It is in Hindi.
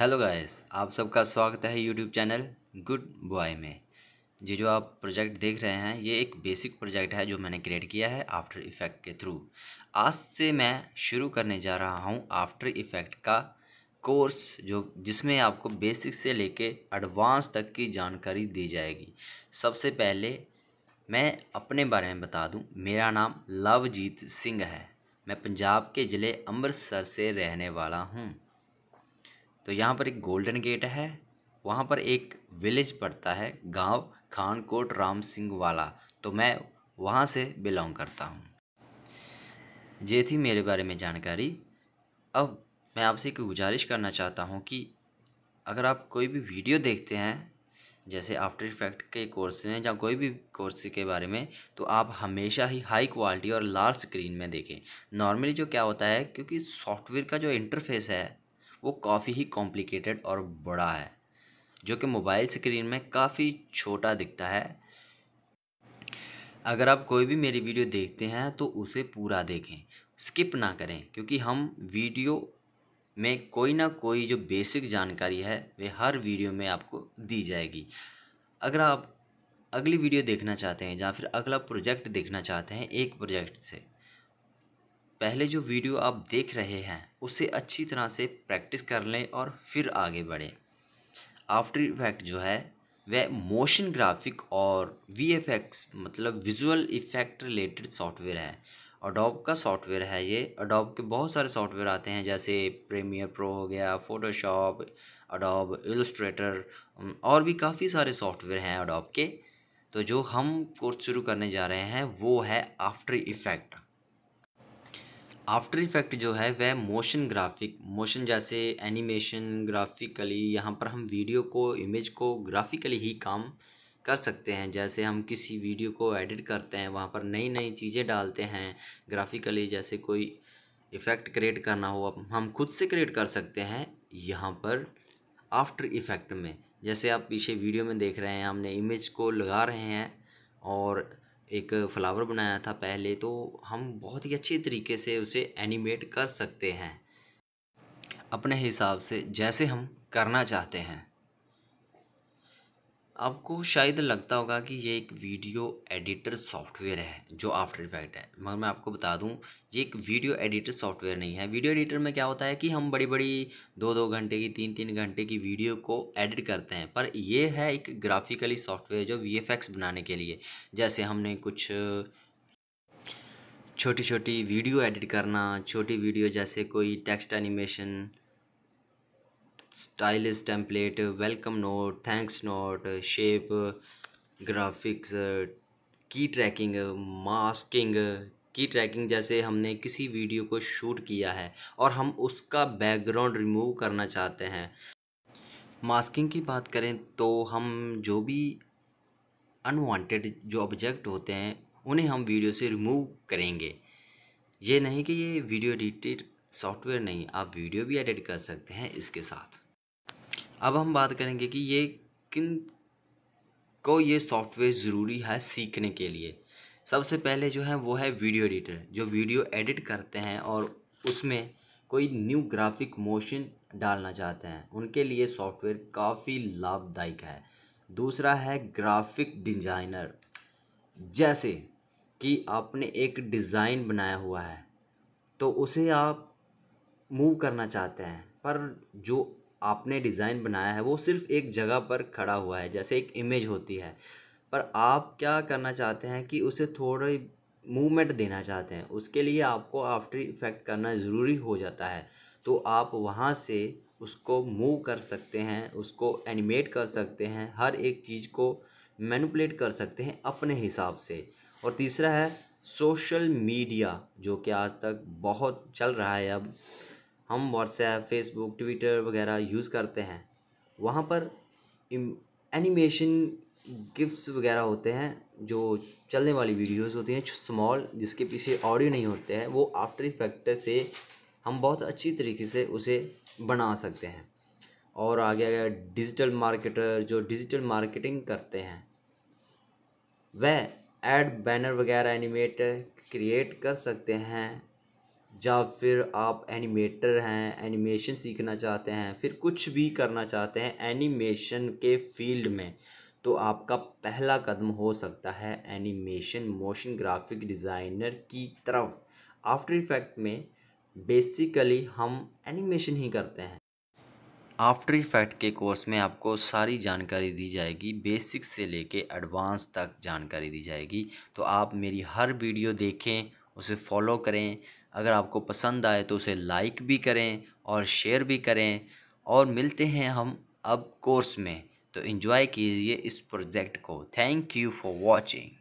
हेलो गाइस आप सबका स्वागत है यूट्यूब चैनल गुड बॉय में ये जो आप प्रोजेक्ट देख रहे हैं ये एक बेसिक प्रोजेक्ट है जो मैंने क्रिएट किया है आफ्टर इफ़ेक्ट के थ्रू आज से मैं शुरू करने जा रहा हूँ आफ्टर इफ़ेक्ट का कोर्स जो जिसमें आपको बेसिक से लेके एडवांस तक की जानकारी दी जाएगी सबसे पहले मैं अपने बारे में बता दूँ मेरा नाम लवजीत सिंह है मैं पंजाब के ज़िले अमृतसर से रहने वाला हूँ तो यहाँ पर एक गोल्डन गेट है वहाँ पर एक विलेज पड़ता है गांव खानकोट राम सिंह वाला तो मैं वहाँ से बिलोंग करता हूँ ये थी मेरे बारे में जानकारी अब मैं आपसे एक गुजारिश करना चाहता हूँ कि अगर आप कोई भी वीडियो देखते हैं जैसे आफ्टर इफेक्ट के कोर्स हैं या कोई भी कोर्स के बारे में तो आप हमेशा ही हाई क्वालिटी और लार्ज स्क्रीन में देखें नॉर्मली जो क्या होता है क्योंकि सॉफ्टवेयर का जो इंटरफेस है वो काफ़ी ही कॉम्प्लिकेटेड और बड़ा है जो कि मोबाइल स्क्रीन में काफ़ी छोटा दिखता है अगर आप कोई भी मेरी वीडियो देखते हैं तो उसे पूरा देखें स्किप ना करें क्योंकि हम वीडियो में कोई ना कोई जो बेसिक जानकारी है वे हर वीडियो में आपको दी जाएगी अगर आप अगली वीडियो देखना चाहते हैं या फिर अगला प्रोजेक्ट देखना चाहते हैं एक प्रोजेक्ट से पहले जो वीडियो आप देख रहे हैं उसे अच्छी तरह से प्रैक्टिस कर लें और फिर आगे बढ़ें आफ्टर इफेक्ट जो है वह मोशन ग्राफिक और वी मतलब विजुअल इफेक्ट रिलेटेड सॉफ्टवेयर है अडोब का सॉफ्टवेयर है ये अडोब के बहुत सारे सॉफ्टवेयर आते हैं जैसे प्रीमियर प्रो हो गया फोटोशॉप अडोब इलस्ट्रेटर और भी काफ़ी सारे सॉफ्टवेयर हैं अडोब के तो जो हम कोर्स शुरू करने जा रहे हैं वो है आफ्टर इफ़ेक्ट आफ्टर इफ़ेक्ट जो है वह मोशन ग्राफिक मोशन जैसे एनिमेशन ग्राफिकली यहाँ पर हम वीडियो को इमेज को ग्राफिकली ही काम कर सकते हैं जैसे हम किसी वीडियो को एडिट करते हैं वहाँ पर नई नई चीज़ें डालते हैं ग्राफिकली जैसे कोई इफ़ेक्ट क्रिएट करना हो हम खुद से क्रिएट कर सकते हैं यहाँ पर आफ्टर इफ़ेक्ट में जैसे आप पीछे वीडियो में देख रहे हैं हमने इमेज को लगा रहे हैं और एक फ्लावर बनाया था पहले तो हम बहुत ही अच्छे तरीके से उसे एनिमेट कर सकते हैं अपने हिसाब से जैसे हम करना चाहते हैं आपको शायद लगता होगा कि ये एक वीडियो एडिटर सॉफ्टवेयर है जो आफ्टर इफेक्ट है मगर मैं आपको बता दूं ये एक वीडियो एडिटर सॉफ्टवेयर नहीं है वीडियो एडिटर में क्या होता है कि हम बड़ी बड़ी दो दो घंटे की तीन तीन घंटे की वीडियो को एडिट करते हैं पर ये है एक ग्राफिकली सॉफ्टवेयर जो वी बनाने के लिए जैसे हमने कुछ छोटी छोटी वीडियो एडिट करना छोटी वीडियो जैसे कोई text animation stylish template welcome note thanks note shape graphics की ट्रैकिंग मास्किंग की ट्रैकिंग जैसे हमने किसी वीडियो को शूट किया है और हम उसका बैकग्राउंड रिमूव करना चाहते हैं मास्किंग की बात करें तो हम जो भी अनवांटेड जो ऑब्जेक्ट होते हैं उन्हें हम वीडियो से रिमूव करेंगे ये नहीं कि ये वीडियो एडिटेड सॉफ्टवेयर नहीं आप वीडियो भी एडिट कर सकते हैं इसके साथ अब हम बात करेंगे कि ये किन को ये सॉफ्टवेयर ज़रूरी है सीखने के लिए सबसे पहले जो है वो है वीडियो एडिटर जो वीडियो एडिट करते हैं और उसमें कोई न्यू ग्राफिक मोशन डालना चाहते हैं उनके लिए सॉफ्टवेयर काफ़ी लाभदायक है दूसरा है ग्राफिक डिजाइनर जैसे कि आपने एक डिज़ाइन बनाया हुआ है तो उसे आप मूव करना चाहते हैं पर जो आपने डिज़ाइन बनाया है वो सिर्फ एक जगह पर खड़ा हुआ है जैसे एक इमेज होती है पर आप क्या करना चाहते हैं कि उसे थोड़ी मूवमेंट देना चाहते हैं उसके लिए आपको आफ्टर इफेक्ट करना ज़रूरी हो जाता है तो आप वहाँ से उसको मूव कर सकते हैं उसको एनिमेट कर सकते हैं हर एक चीज़ को मैनुपलेट कर सकते हैं अपने हिसाब से और तीसरा है सोशल मीडिया जो कि आज तक बहुत चल रहा है अब हम व्हाट्सएप फेसबुक ट्विटर वगैरह यूज़ करते हैं वहाँ पर एनिमेशन गिफ्ट्स वगैरह होते हैं जो चलने वाली वीडियोस होती हैं स्मॉल जिसके पीछे ऑडियो नहीं होते हैं वो आफ्टर इफेक्ट से हम बहुत अच्छी तरीके से उसे बना सकते हैं और आगे आ गया डिजिटल मार्केटर जो डिजिटल मार्केटिंग करते हैं वह एड बैनर वगैरह एनिमेट क्रिएट कर सकते हैं या फिर आप एनिमेटर हैं एनिमेशन सीखना चाहते हैं फिर कुछ भी करना चाहते हैं एनिमेशन के फील्ड में तो आपका पहला कदम हो सकता है एनिमेशन मोशन ग्राफिक डिज़ाइनर की तरफ आफ्टर इफ़ेक्ट में बेसिकली हम एनिमेशन ही करते हैं आफ्टर इफ़ेक्ट के कोर्स में आपको सारी जानकारी दी जाएगी बेसिक से लेके एडवांस तक जानकारी दी जाएगी तो आप मेरी हर वीडियो देखें उसे फॉलो करें अगर आपको पसंद आए तो उसे लाइक भी करें और शेयर भी करें और मिलते हैं हम अब कोर्स में तो इन्जॉय कीजिए इस प्रोजेक्ट को थैंक यू फॉर वॉचिंग